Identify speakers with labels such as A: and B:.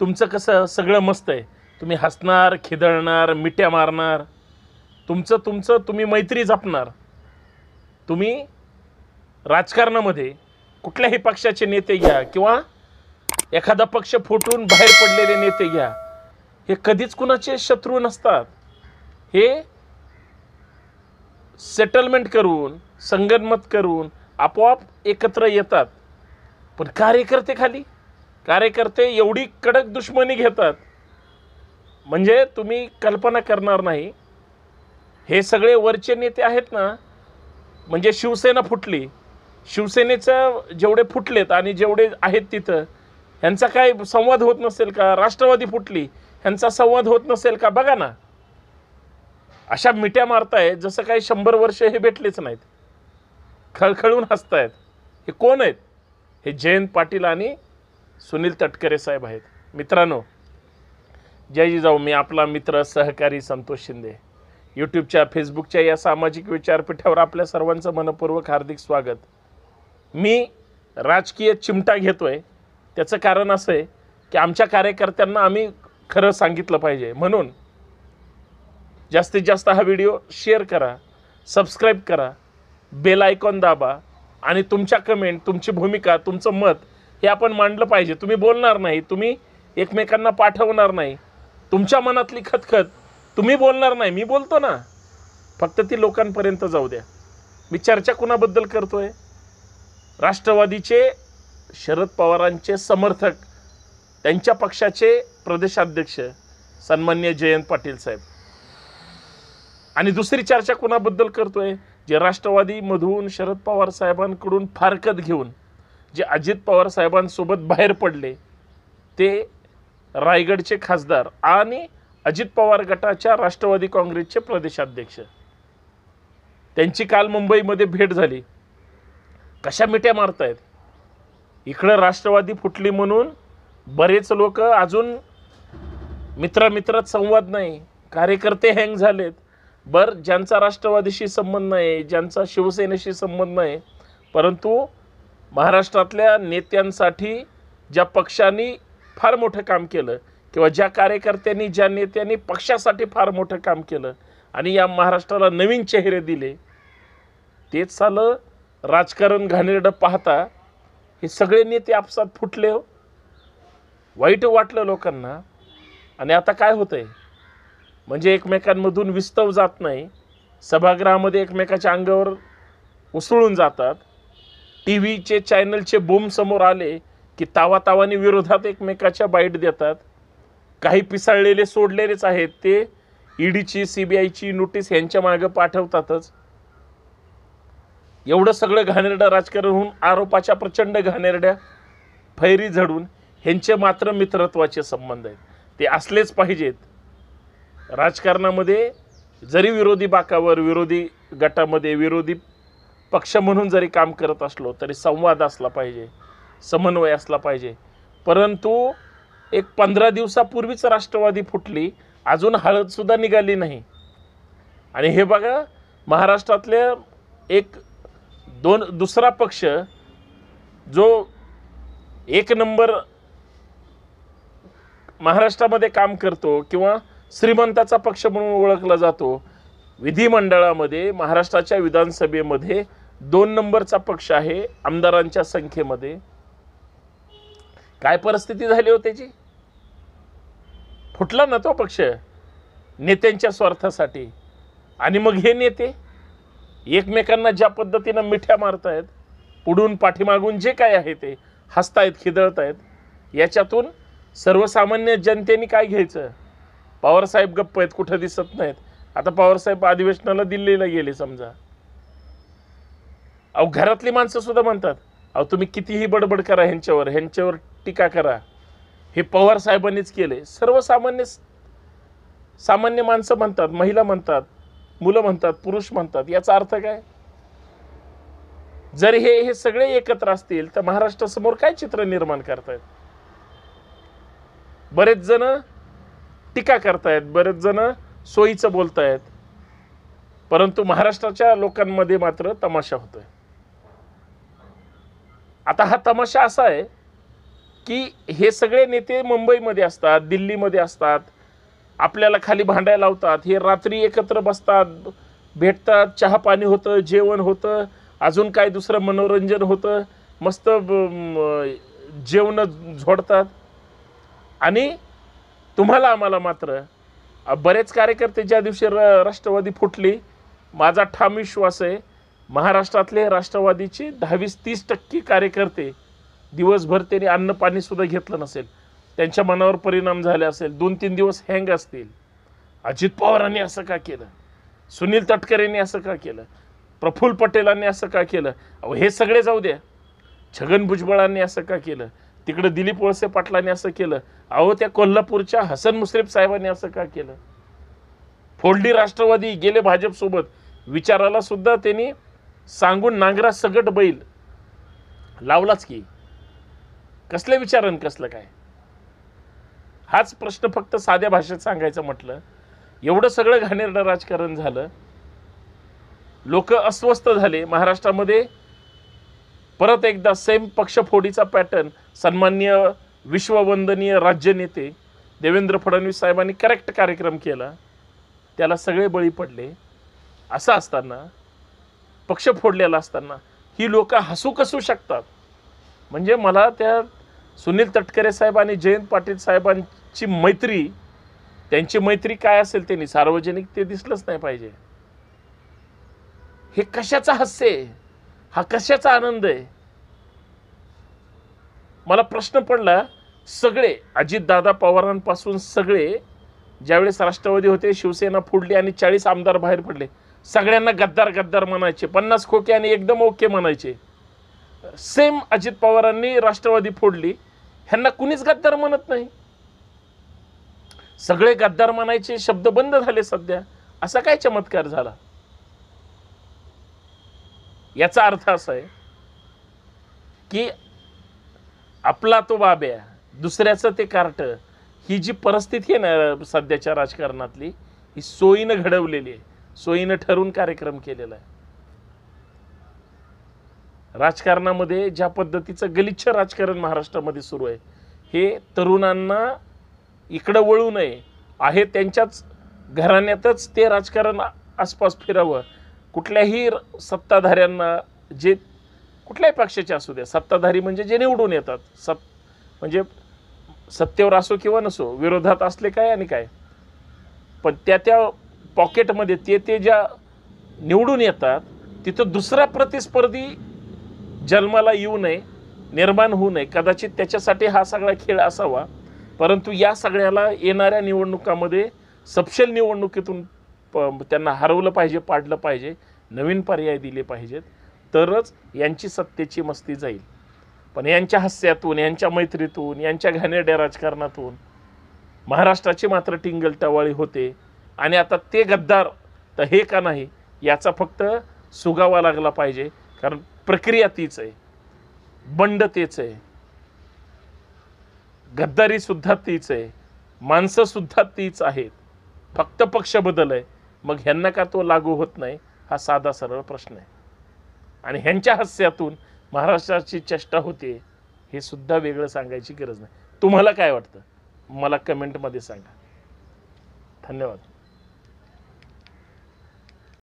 A: तुमचं कसं सगळं मस्त आहे तुम्ही हसणार खिदळणार मिट्या मारणार तुमचं तुमचं तुम्ही मैत्री जपणार तुम्ही राजकारणामध्ये कुठल्याही पक्षाचे नेते घ्या किंवा एखादा पक्ष फुटून बाहेर पडलेले नेते घ्या हे कधीच कुणाचे शत्रू नसतात हे सेटलमेंट करून संगनमत करून आपोआप एकत्र येतात पण कार्यकर्ते खाली कार्यकर्ते एवढी कडक दुश्मनी घेतात म्हणजे तुम्ही कल्पना करणार नाही हे सगळे वरचे नेते आहेत ना म्हणजे शिवसेना फुटली शिवसेनेचं जेवढे फुटलेत आणि जेवढे आहेत तिथं ह्यांचा काय संवाद होत नसेल का राष्ट्रवादी फुटली ह्यांचा संवाद होत नसेल का बघा ना अशा मिट्या मारतायत जसं काही शंभर वर्ष हे भेटलेच नाहीत खळखळून हसतायत हे कोण आहेत हे जयंत पाटील आणि सुनील तटकरे साहेब आहेत मित्रांनो जय जिजाऊ मी आपला मित्र सहकारी संतोष शिंदे यूट्यूबच्या फेसबुकच्या या सामाजिक विचारपीठावर आपल्या सर्वांचं मनपूर्वक हार्दिक स्वागत मी राजकीय चिमटा घेतो आहे त्याचं कारण असं आहे की आमच्या कार्यकर्त्यांना आम्ही खरं सांगितलं पाहिजे म्हणून जास्तीत जास्त हा व्हिडिओ शेअर करा सबस्क्राईब करा बेल आयकॉन दाबा आणि तुमच्या कमेंट तुमची भूमिका तुमचं मत हे आपण मांडलं पाहिजे तुम्ही बोलणार नाही तुम्ही एकमेकांना पाठवणार नाही तुमच्या मनातली खतखत तुम्ही बोलणार नाही मी बोलतो ना फक्त ती लोकांपर्यंत जाऊ द्या मी चर्चा कुणाबद्दल करतोय राष्ट्रवादीचे शरद पवारांचे समर्थक त्यांच्या पक्षाचे प्रदेशाध्यक्ष सन्मान्य जयंत पाटील साहेब आणि दुसरी चर्चा कुणाबद्दल करतोय जे राष्ट्रवादीमधून शरद पवार साहेबांकडून फारकत घेऊन जे अजित पवार साहेबांसोबत बाहेर पडले ते रायगडचे खासदार आणि अजित पवार गटाच्या राष्ट्रवादी काँग्रेसचे प्रदेशाध्यक्ष त्यांची काल मुंबईमध्ये भेट झाली कशा मिट्या मारतायत इकडं राष्ट्रवादी फुटली म्हणून बरेच लोक अजून मित्रामित्रात संवाद नाही कार्यकर्ते हँग झालेत बरं ज्यांचा राष्ट्रवादीशी संबंध नाही ज्यांचा शिवसेनेशी संबंध नाही परंतु महाराष्ट्रातल्या नेत्यांसाठी ज्या पक्षांनी फार मोठं काम केलं किंवा ज्या कार्यकर्त्यांनी ज्या नेत्यांनी पक्षासाठी फार मोठं काम केलं आणि या महाराष्ट्राला नवीन चेहरे दिले तेच झालं राजकारण घाणेरडं पाहता हे सगळे नेते आपसात फुटले हो. वाईट वाटलं लोकांना आणि आता काय होतं आहे म्हणजे एकमेकांमधून विस्तव जात नाही सभागृहामध्ये एकमेकाच्या अंगावर उसळून जातात टी व्हीचे चॅनलचे बोम समोर आले की तावा तावाने विरोधात एकमेकाच्या बाईट देतात काही पिसाळलेले सोडलेलेच आहेत ते ईडीची सी नोटीस यांच्या मागे पाठवतातच एवढं सगळं घाणेरड्या राजकारण होऊन आरोपाच्या प्रचंड घाणेरड्या फैरी झडून ह्यांचे मात्र मित्रत्वाचे संबंध आहेत ते असलेच पाहिजेत राजकारणामध्ये जरी विरोधी बाकावर विरोधी गटामध्ये विरोधी पक्ष म्हणून जरी काम करत असलो तरी संवाद असला पाहिजे समन्वय असला पाहिजे परंतु एक पंधरा दिवसापूर्वीच राष्ट्रवादी फुटली अजून हळदसुद्धा निघाली नाही आणि हे बघा महाराष्ट्रातले एक दोन दुसरा पक्ष जो एक नंबर महाराष्ट्रामध्ये काम करतो किंवा श्रीमंताचा पक्ष म्हणून ओळखला जातो विधिमंडळामध्ये महाराष्ट्राच्या विधानसभेमध्ये दोन नंबरचा पक्ष आहे आमदारांच्या संख्येमध्ये काय परिस्थिती झाली होती त्याची फुटला ना तो पक्ष नेत्यांच्या स्वार्थासाठी आणि मग हे नेते एकमेकांना ज्या पद्धतीनं मिठ्या मारतायत पुढून पाठीमागून जे काय आहे ते हसतायत खिदळतायत याच्यातून सर्वसामान्य जनतेने काय घ्यायचं पवारसाहेब गप्प आहेत कुठं दिसत नाहीत आता पवारसाहेब अधिवेशनाला दिल्लीला गेले समजा अहो घरातली माणसं सुद्धा म्हणतात अहो तुम्ही कितीही बडबड करा ह्यांच्यावर ह्यांच्यावर टीका करा हे पवार साहेबांनीच केले सर्वसामान्य सामान्य माणसं म्हणतात महिला म्हणतात मुलं म्हणतात पुरुष म्हणतात याचा अर्थ काय जर हे हे सगळे एकत्र असतील तर महाराष्ट्रासमोर काय चित्र निर्माण करतायत बरेच जण टीका करतायत बरेच जण सोयीचं बोलतायत परंतु महाराष्ट्राच्या लोकांमध्ये मात्र तमाशा होतोय आता हा तमाशा असा आहे की हे सगळे नेते मुंबईमध्ये असतात दिल्लीमध्ये असतात आपल्याला खाली भांडायला लावतात हे रात्री एकत्र बसतात भेटतात चहा पाणी होतं जेवण होतं अजून काय दुसरं मनोरंजन होतं मस्त जेवण झोडतात आणि तुम्हाला आम्हाला मात्र बरेच कार्यकर्ते ज्या दिवशी र राष्ट्रवादी फुटली माझा ठाम विश्वास आहे महाराष्ट्रातले राष्ट्रवादीचे दहावीस तीस टक्के कार्यकर्ते दिवसभर त्यांनी अन्न पाणीसुद्धा घेतलं नसेल त्यांच्या मनावर परिणाम झाले असेल दोन तीन दिवस हँग असतील अजित पवारांनी असं का केलं सुनील तटकरेंनी असं का केलं प्रफुल्ल पटेलांनी असं का केलं अहो हे सगळे जाऊ द्या छगन भुजबळांनी असं का केलं तिकडे दिलीप वळसे पाटलांनी असं केलं अहो त्या कोल्हापूरच्या हसन मुश्रीफ साहेबांनी असं का केलं फोल्डी राष्ट्रवादी गेले भाजपसोबत विचाराला सुद्धा त्यांनी सांगून नांगरा सगट बैल लावलाच की कसले विचारण कसलं काय हाच प्रश्न फक्त साध्या भाषेत सांगायचं म्हटलं एवढं सगळं घाणेरडं राजकारण झालं लोक अस्वस्थ झाले महाराष्ट्रामध्ये परत एकदा सेम पक्षफोडीचा पॅटर्न सन्मान्य विश्ववंदनीय राज्य नेते देवेंद्र फडणवीस साहेबांनी करेक्ट कार्यक्रम केला त्याला सगळे बळी पडले असं असताना पक्ष फोडलेला असताना ही लोक हसू कसू शकतात म्हणजे मला त्या सुनील तटकरे साहेब आणि जयंत पाटील साहेबांची मैत्री त्यांची मैत्री काय असेल त्यांनी सार्वजनिक ते दिसलंच नाही पाहिजे हे कशाचं हास्य आहे हा कशाचा आनंद आहे मला प्रश्न पडला सगळे अजितदादा पवारांपासून सगळे ज्यावेळेस राष्ट्रवादी होते शिवसेना फुडली आणि चाळीस आमदार बाहेर पडले सगळ्यांना गद्दार गद्दार म्हणायचे पन्नास खोके आणि एकदम ओके म्हणायचे सेम अजित पवारांनी राष्ट्रवादी फोडली ह्यांना कुणीच गद्दार म्हणत नाही सगळे गद्दार म्हणायचे शब्द बंद झाले सध्या असा काय चमत्कार झाला याचा अर्थ असा आहे की आपला तो बाब्या दुसऱ्याचं ते कार्ट ही जी परिस्थिती आहे ना सध्याच्या राजकारणातली ही सोयीनं घडवलेली आहे सोयीनं ठरवून कार्यक्रम केलेला आहे राजकारणामध्ये ज्या पद्धतीचं गलिच्छ राजकारण महाराष्ट्रामध्ये सुरू आहे हे तरुणांना इकडं वळू नये आहे त्यांच्याच घराण्यातच ते राजकारण आसपास फिरावं कुठल्याही सत्ताधाऱ्यांना जे कुठल्याही पक्षाचे असू द्या सत्ताधारी म्हणजे जे निवडून येतात सत् म्हणजे सत्तेवर असो किंवा नसो विरोधात असले काय आणि काय पण त्या त्या पॉकेटमध्ये ते ते ज्या निवडून येतात तिथं दुसरा प्रतिस्पर्धी जन्माला येऊ नये निर्माण होऊ नये कदाचित त्याच्यासाठी हा सगळा खेळ असावा परंतु या सगळ्याला येणाऱ्या निवडणुकामध्ये सपशेल निवडणुकीतून प त्यांना हरवलं पाहिजे पाडलं पाहिजे नवीन पर्याय दिले पाहिजेत तरच यांची सत्तेची मस्ती जाईल पण यांच्या हास्यातून यांच्या मैत्रीतून यांच्या घाणेरड्या राजकारणातून महाराष्ट्राची मात्र टिंगल टवाळी होते आणि आता ते गद्दार तर हे का नाही याचा फक्त सुगावा लागला पाहिजे कारण प्रक्रिया तीच आहे बंड तेच आहे गद्दारीसुद्धा तीच आहे माणसंसुद्धा तीच आहेत फक्त पक्ष बदल आहे मग ह्यांना का तो लागू होत नाही हा साधा सरळ प्रश्न आहे आणि ह्यांच्या हास्यातून महाराष्ट्राची चेष्टा होते हे सुद्धा वेगळं सांगायची गरज नाही तुम्हाला काय वाटतं मला कमेंटमध्ये सांगा धन्यवाद